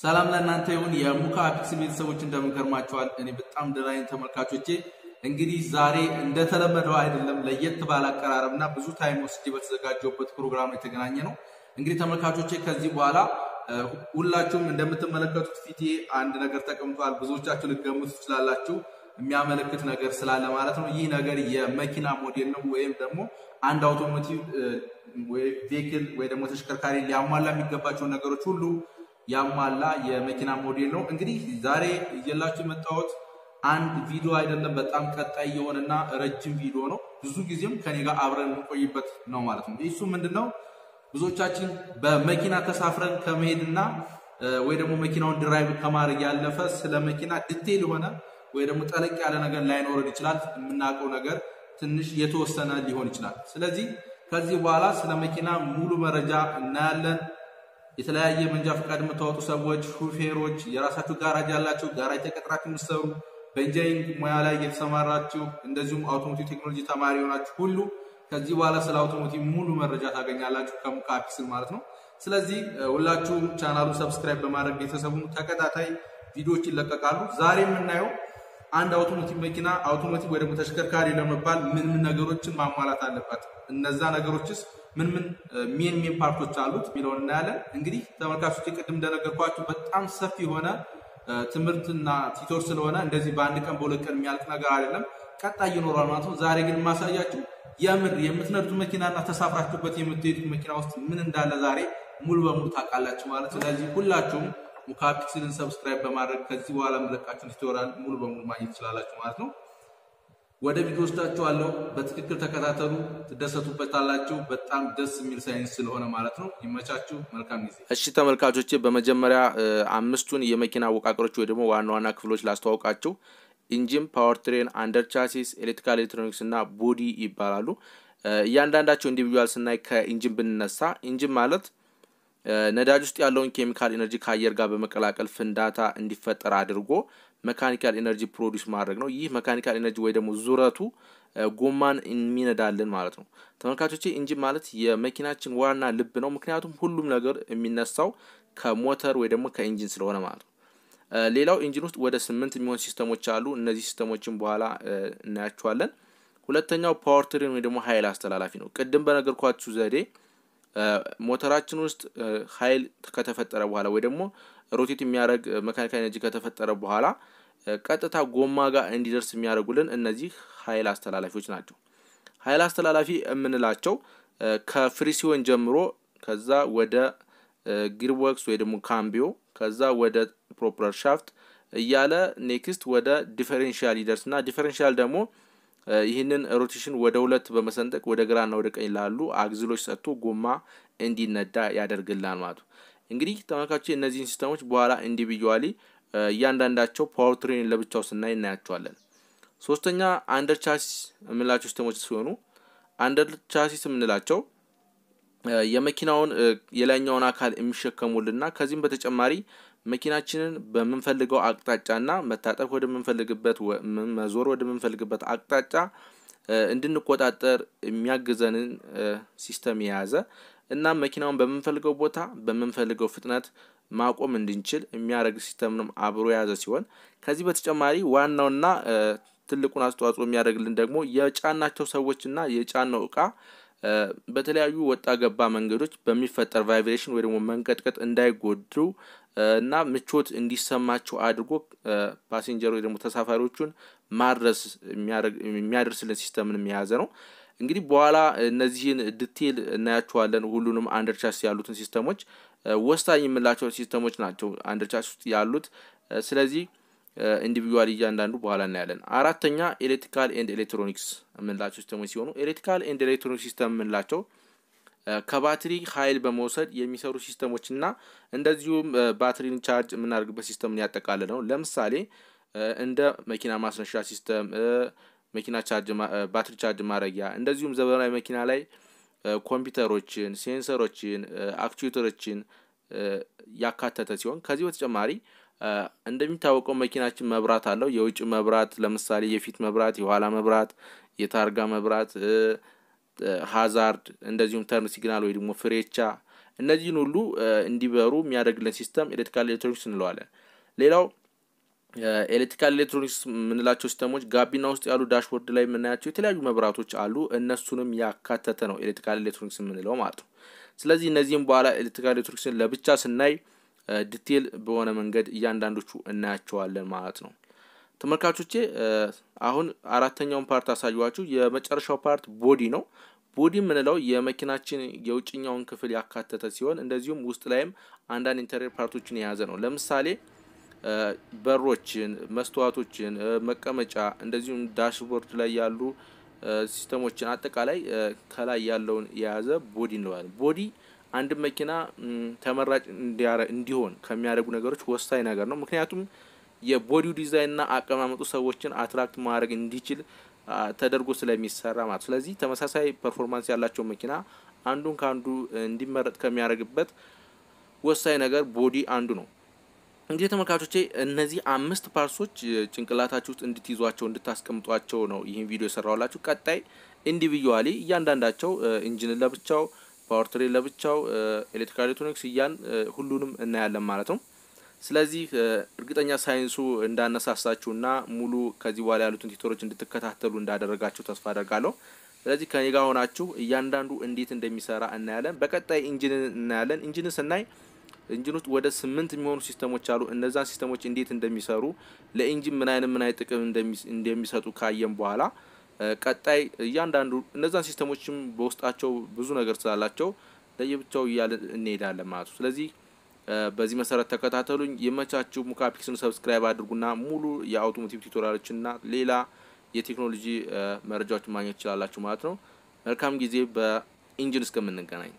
ሰላም ለእናንተ ይሁን። የሙካ አፒክስ ቤተሰቦች እንደምንገርማቸዋል። እኔ በጣም ደህና ተመልካቾቼ። እንግዲህ ዛሬ እንደተለመደው አይደለም፣ ለየት ባለ አቀራረብ እና ብዙ ታይም ወስጄ በተዘጋጀበት ፕሮግራም የተገናኘ ነው። እንግዲህ ተመልካቾቼ ከዚህ በኋላ ሁላችሁም እንደምትመለከቱት ፊቴ አንድ ነገር ተቀምጧል። ብዙዎቻችሁ ልትገምቱ ትችላላችሁ የሚያመለክት ነገር ስላለ ማለት ነው። ይህ ነገር የመኪና ሞዴል ነው ወይም ደግሞ አንድ አውቶሞቲቭ ቬክል ወይ ደግሞ ተሽከርካሪ ሊያሟላ የሚገባቸውን ነገሮች ሁሉ ያሟላ የመኪና ሞዴል ነው። እንግዲህ ዛሬ እየላችሁ የመጣሁት አንድ ቪዲዮ አይደለም፣ በጣም ቀጣይ የሆነና ረጅም ቪዲዮ ነው። ብዙ ጊዜም ከኔ ጋር አብረን የምንቆይበት ነው ማለት ነው። እሱ ምንድን ነው? ብዙዎቻችን በመኪና ተሳፍረን ከመሄድና ወይ ደግሞ መኪናውን ድራይቭ ከማድረግ ያለፈ ስለ መኪና ዲቴል የሆነ ወይ ደግሞ ጠለቅ ያለ ነገር ላይኖረን ይችላል። የምናውቀው ነገር ትንሽ የተወሰነ ሊሆን ይችላል። ስለዚህ ከዚህ በኋላ ስለ መኪና ሙሉ መረጃ እናያለን። የተለያየ መንጃ ፈቃድ የምታወጡ ሰዎች፣ ሹፌሮች፣ የራሳችሁ ጋራጅ ያላችሁ ጋራጅ ተቀጥራችሁ የምትሰሩ፣ በኢንጂነሪንግ ሙያ ላይ የተሰማራችሁ፣ እንደዚሁም አውቶሞቲቭ ቴክኖሎጂ ተማሪ የሆናችሁ ሁሉ ከዚህ በኋላ ስለ አውቶሞቲቭ ሙሉ መረጃ ታገኛላችሁ ከሙካ አፒስል ማለት ነው። ስለዚህ ሁላችሁ ቻናሉን ሰብስክራይብ በማድረግ ቤተሰቡ ተከታታይ ቪዲዮዎች ይለቀቃሉ። ዛሬ የምናየው አንድ አውቶሞቲቭ መኪና አውቶሞቲቭ ወይ ደግሞ ተሽከርካሪ ለመባል ምን ምን ነገሮችን ማሟላት አለባት፣ እነዛ ነገሮችስ ምን ምን ሜን ሜን ፓርቶች አሉት የሚለውን እናያለን። እንግዲህ ተመልካቾች ቅድም እንደነገርኳችሁ በጣም ሰፊ የሆነ ትምህርትና ቲቶር ስለሆነ እንደዚህ በአንድ ቀን በሁለት ቀን የሚያልቅ ነገር አይደለም። ቀጣይ ይኖራል ማለት ነው። ዛሬ ግን ማሳያችሁ የምር የምትነዱት መኪናና ተሳፍራችሁበት የምትሄዱት መኪና ውስጥ ምን እንዳለ ዛሬ ሙሉ በሙሉ ታውቃላችሁ ማለት። ስለዚህ ሁላችሁም ሙካፒክስልን ሰብስክራይብ በማድረግ ከዚህ በኋላ የምለቃችሁን ቲቶሪያል ሙሉ በሙሉ ማግኘት ትችላላችሁ ማለት ነው። ወደ ወደፊት ወስዳችኋለሁ። በትክክል ተከታተሉ፣ ትደሰቱበታላችሁ። በጣም ደስ የሚል ሳይንስ ስለሆነ ማለት ነው። ይመቻችሁ። መልካም ጊዜ። እሺ ተመልካቾች፣ በመጀመሪያ አምስቱን የመኪና አወቃቀሮች ወይ ደግሞ ዋና ዋና ክፍሎች ላስተዋውቃችሁ። ኢንጂን፣ ትሬን፣ አንደር ቻሲስ፣ ኤሌክትሪካል ኤሌክትሮኒክስ እና ቦዲ ይባላሉ። እያንዳንዳቸው ኢንዲቪጁዋል ስናይ ከኢንጂን ብንነሳ ኢንጂን ማለት ነዳጅ ውስጥ ያለውን ኬሚካል ኤነርጂ ከአየር ጋር በመቀላቀል ፍንዳታ እንዲፈጠር አድርጎ መካኒካል ኤነርጂ ፕሮዲስ ማድረግ ነው። ይህ መካኒካል ኤነርጂ ወይ ደግሞ ዙረቱ ጎማን የሚነዳልን ማለት ነው። ተመልካቾቼ ኢንጂን ማለት የመኪናችን ዋና ልብ ነው። ምክንያቱም ሁሉም ነገር የሚነሳው ከሞተር ወይ ደግሞ ከኢንጂን ስለሆነ ማለት ነው። ሌላው ኢንጂን ውስጥ ወደ ስምንት የሚሆን ሲስተሞች አሉ። እነዚህ ሲስተሞችን በኋላ እናያቸዋለን። ሁለተኛው ፓወር ትሬን ወይ ደግሞ ኃይል አስተላላፊ ነው። ቅድም በነገርኳችሁ ዘዴ ሞተራችን ውስጥ ኃይል ከተፈጠረ በኋላ ወይ ደግሞ ሮቴት የሚያደርግ መካኒካል ኤነርጂ ከተፈጠረ በኋላ ቀጥታ ጎማ ጋር እንዲደርስ የሚያደርጉልን እነዚህ ኃይል አስተላላፊዎች ናቸው። ኃይል አስተላላፊ የምንላቸው ከፍሪ ሲሆን ጀምሮ ከዛ ወደ ጊርቦክስ ወይ ደግሞ ካምቢዮ ከዛ ወደ ፕሮፐር ሻፍት እያለ ኔክስት ወደ ዲፈሬንሻል ይደርስና ዲፈሬንሻል ደግሞ ይህንን ሮቴሽን ወደ ሁለት በመሰንጠቅ ወደ ግራና ወደ ቀኝ ላሉ አግዝሎች ሰጥቶ ጎማ እንዲነዳ ያደርግላል ማለት ነው። እንግዲህ ተመልካቾች እነዚህን ሲስተሞች በኋላ ኢንዲቪጁዋሊ እያንዳንዳቸው ፓወር ትሬን ለብቻው ስናይ እናያቸዋለን። ሶስተኛ አንደር ቻሲስ የምንላቸው ሲስተሞች ሲሆኑ አንደር ቻሲስ የምንላቸው የመኪናውን የላይኛውን አካል የሚሸከሙልና ከዚህም በተጨማሪ መኪናችንን በምንፈልገው አቅጣጫና መታጠብ ወደምንፈልግበት መዞር ወደምንፈልግበት አቅጣጫ እንድንቆጣጠር የሚያግዘንን ሲስተም የያዘ እና መኪናውን በምንፈልገው ቦታ በምንፈልገው ፍጥነት ማቆም እንድንችል የሚያደርግ ሲስተምንም አብሮ የያዘ ሲሆን ከዚህ በተጨማሪ ዋናውና ትልቁን አስተዋጽኦ የሚያደርግልን ደግሞ የጫናቸው ሰዎችና የጫነው እቃ በተለያዩ ወጣ ገባ መንገዶች በሚፈጠር ቫይብሬሽን ወይ ደግሞ መንቀጥቀጥ እንዳይጎዱ እና ምቾት እንዲሰማቸው አድርጎ ፓሴንጀሮች ደግሞ ተሳፋሪዎቹን ማድረስ የሚያደርስልን ሲስተምን የያዘ ነው። እንግዲህ በኋላ እነዚህን ዲቴል እናያቸዋለን። ሁሉንም አንደርቻስ ያሉትን ሲስተሞች ወሳኝ የምላቸው ሲስተሞች ናቸው አንደርቻስ ውስጥ ያሉት። ስለዚህ ኢንዲቪዋል እያንዳንዱ በኋላ እናያለን። አራተኛ ኤሌክትሪካል ኤንድ ኤሌክትሮኒክስ የምንላቸው ሲስተሞች ሲሆኑ ኤሌክትሪካል ኤንድ ኤሌክትሮኒክስ ሲስተም የምንላቸው ከባትሪ ኃይል በመውሰድ የሚሰሩ ሲስተሞች እና እንደዚሁም ባትሪን ቻርጅ የምናደርግበት ሲስተምን ያጠቃለ ነው። ለምሳሌ እንደ መኪና ማስነሻ ሲስተም፣ መኪና ቻርጅ ባትሪ ቻርጅ ማድረጊያ እንደዚሁም ዘመናዊ መኪና ላይ ኮምፒውተሮችን፣ ሴንሰሮችን፣ አክቹዌተሮችን ያካተተ ሲሆን ከዚህ በተጨማሪ እንደሚታወቀው መኪናችን መብራት አለው። የውጭ መብራት ለምሳሌ የፊት መብራት፣ የኋላ መብራት፣ የታርጋ መብራት ሀዛርድ እንደዚሁም ተርን ሲግናል ወይ ደግሞ ፍሬቻ እነዚህን ሁሉ እንዲበሩ የሚያደርግልን ሲስተም ኤሌክትሪካል ኤሌክትሮኒክስ እንለዋለን። ሌላው ኤሌክትሪካል ኤሌክትሮኒክስ የምንላቸው ሲስተሞች ጋቢና ውስጥ ያሉ ዳሽቦርድ ላይ የምናያቸው የተለያዩ መብራቶች አሉ። እነሱንም ያካተተ ነው ኤሌክትሪካል ኤሌክትሮኒክስ የምንለው ማለት ነው። ስለዚህ እነዚህም በኋላ ኤሌክትሪካል ኤሌክትሮኒክስን ለብቻ ስናይ ዲቴል በሆነ መንገድ እያንዳንዶቹ እናያቸዋለን ማለት ነው። ተመልካቾቼ አሁን አራተኛውን ፓርት አሳዩዋችሁ። የመጨረሻው ፓርት ቦዲ ነው። ቦዲ የምንለው የመኪናችን የውጭኛውን ክፍል ያካተተ ሲሆን እንደዚሁም ውስጥ ላይም አንዳንድ ኢንተሪየር ፓርቶችን የያዘ ነው። ለምሳሌ በሮችን፣ መስተዋቶችን፣ መቀመጫ እንደዚሁም ዳሽቦርድ ላይ ያሉ ሲስተሞችን አጠቃላይ ከላይ ያለውን የያዘ ቦዲ እንለዋለን። ቦዲ አንድ መኪና ተመራጭ እንዲሆን ከሚያደርጉ ነገሮች ወሳኝ ነገር ነው። ምክንያቱም የቦዲው ዲዛይንና አቀማመጡ ሰዎችን አትራክት ማድረግ እንዲችል ተደርጎ ስለሚሰራ ማለት ስለዚህ ተመሳሳይ ፐርፎርማንስ ያላቸው መኪና አንዱን ከአንዱ እንዲመረጥ ከሚያደርግበት ወሳኝ ነገር ቦዲ አንዱ ነው። እንግዲህ ተመልካቾቼ እነዚህ አምስት ፓርሶች ጭንቅላታችሁ ውስጥ እንድትይዟቸው እንድታስቀምጧቸው ነው ይህን ቪዲዮ የሰራሁላችሁ። ቀጣይ ኢንዲቪጁዋሊ እያንዳንዳቸው ኢንጂን ለብቻው፣ ፓወርትሬን ለብቻው፣ ኤሌክትሪክ ኤሌክትሮኒክስ እያን ሁሉንም እናያለን ማለት ነው። ስለዚህ እርግጠኛ ሳይንሱ እንዳነሳሳችሁና ሙሉ ከዚህ በኋላ ያሉትን ቲቶሮች እንድትከታተሉ እንዳደረጋችሁ ተስፋ አደርጋለሁ። ስለዚህ ከኔ ጋር ሆናችሁ እያንዳንዱ እንዴት እንደሚሰራ እናያለን። በቀጣይ ኢንጂንን እናያለን። ኢንጂንን ስናይ ኢንጂን ውስጥ ወደ ስምንት የሚሆኑ ሲስተሞች አሉ። እነዛን ሲስተሞች እንዴት እንደሚሰሩ ለኢንጂን ምን አይነት ምን አይነት ጥቅም እንደሚሰጡ ካየም በኋላ ቀጣይ እያንዳንዱ እነዛን ሲስተሞችም በውስጣቸው ብዙ ነገር ስላላቸው ለየብቻው እያለ እንሄዳለን ማለት ነው። ስለዚህ በዚህ መሰረት ተከታተሉኝ። የመቻችሁ ሙካፒክስን ሰብስክራይብ አድርጉና ሙሉ የአውቶሞቲቭ ቱቶሪያሎችና ሌላ የቴክኖሎጂ መረጃዎች ማግኘት ትችላላችሁ ማለት ነው። መልካም ጊዜ። በኢንጂን እስከምንገናኝ